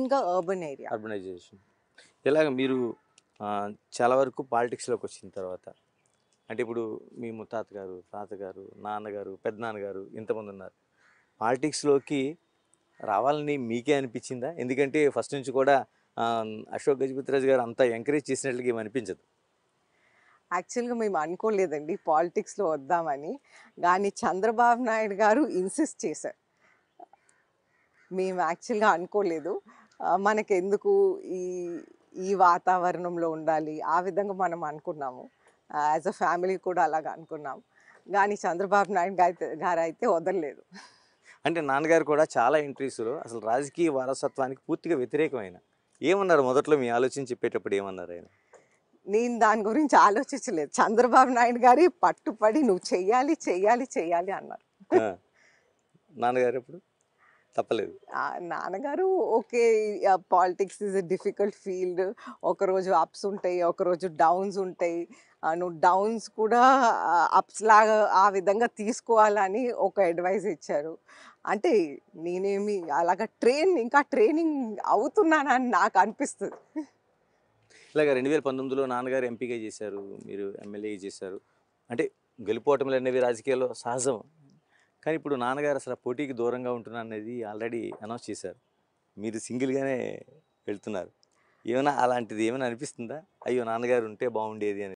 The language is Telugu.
ఇంకా అర్బన్ ఏరియా అర్బనైజేషన్ ఇలాగ మీరు చాలా వరకు పాలిటిక్స్లోకి వచ్చిన తర్వాత అంటే ఇప్పుడు మీ ముత్తాతగారు తాతగారు నాన్నగారు నాన్నగారు ఇంతమంది ఉన్నారు పాలిటిక్స్లోకి రావాలని మీకే అనిపించిందా ఎందుకంటే ఫస్ట్ నుంచి కూడా అశోక్ గజపతిరాజు గారు అంతా ఎంకరేజ్ చేసినట్లుగా ఏమి అనిపించదు యాక్చువల్గా మేము అనుకోలేదండి పాలిటిక్స్లో వద్దామని కానీ చంద్రబాబు నాయుడు గారు ఇన్సిస్ట్ చేశారు మేము యాక్చువల్గా అనుకోలేదు మనకెందుకు ఈ ఈ వాతావరణంలో ఉండాలి ఆ విధంగా మనం అనుకున్నాము యాజ్ అ ఫ్యామిలీ కూడా అలాగ అనుకున్నాము కానీ చంద్రబాబు నాయుడు గారు అయితే వదలలేదు అంటే నాన్నగారు కూడా చాలా ఇంట్రీస్లో అసలు రాజకీయ వారసత్వానికి పూర్తిగా వ్యతిరేకమైన ఏమన్నారు మొదట్లో మీ ఆలోచన చెప్పేటప్పుడు ఏమన్నారు ఆయన నేను దాని గురించి ఆలోచించలేదు చంద్రబాబు నాయుడు గారి పట్టుపడి నువ్వు చెయ్యాలి చెయ్యాలి చెయ్యాలి అన్నారు నాన్నగారు ఎప్పుడు తప్పలేదు నాన్నగారు okay politics is a difficult field ఒకరోజు అప్స్ ఉంటాయి ఒకరోజు డౌన్స్ ఉంటాయి నువ్వు డౌన్స్ కూడా అప్స్ లాగా ఆ విధంగా తీసుకోవాలని ఒక అడ్వైజ్ ఇచ్చారు అంటే నేనేమి అలాగ ట్రైన్ ఇంకా ట్రైనింగ్ అవుతున్నానని నాకు అనిపిస్తుంది ఇలాగ రెండు వేల పంతొమ్మిదిలో నాన్నగారు ఎంపీగా చేశారు మీరు ఎమ్మెల్యే చేశారు అంటే గెలిపోవటం అనేవి రాజకీయాల్లో సహజం కానీ ఇప్పుడు నాన్నగారు అసలు పోటీకి దూరంగా ఉంటున్నా అనేది ఆల్రెడీ అనౌన్స్ చేశారు మీరు సింగిల్గానే వెళ్తున్నారు ఏమైనా అలాంటిది ఏమైనా అనిపిస్తుందా అయ్యో నాన్నగారు ఉంటే బాగుండేది అని